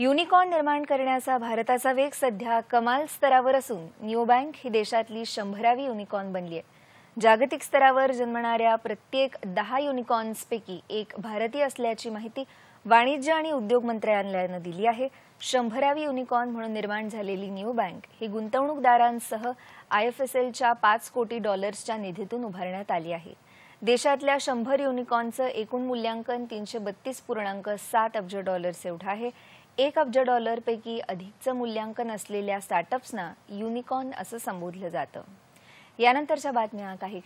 unicorn निर्माण करण्याचा भारताचा वेग सध्या कमाल स्तरावर असून न्यू बँक ही देशातली शंभरावी युनिकॉर्न बनली आहे जागतिक स्तरावर जन्मणाऱ्या प्रत्येक दहा युनिकॉर्न्सपैकी एक भारतीय असल्याची माहिती वाणिज्य आणि उद्योग मंत्रालयानं दिली आहे शंभरावी युनिकॉर्न म्हणून निर्माण झालेली न्यू बँक ही गुंतवणूकदारांसह आय एफ एस एलच्या पाच कोटी डॉलर्सच्या निधीतून उभारण्यात आली आहे देशातल्या शंभर युनिकॉर्नचं एकूण मूल्यांकन तीनशे बत्तीस पूर्णांक सात अब्ज डॉलर्स एवढं आहे एक अब्ज डॉलरपैकी अधिकचं मूल्यांकन असलेल्या स्टार्टअप्सना युनिकॉर्न असं संबोधलं जातं यानंतरच्या बातम्या काही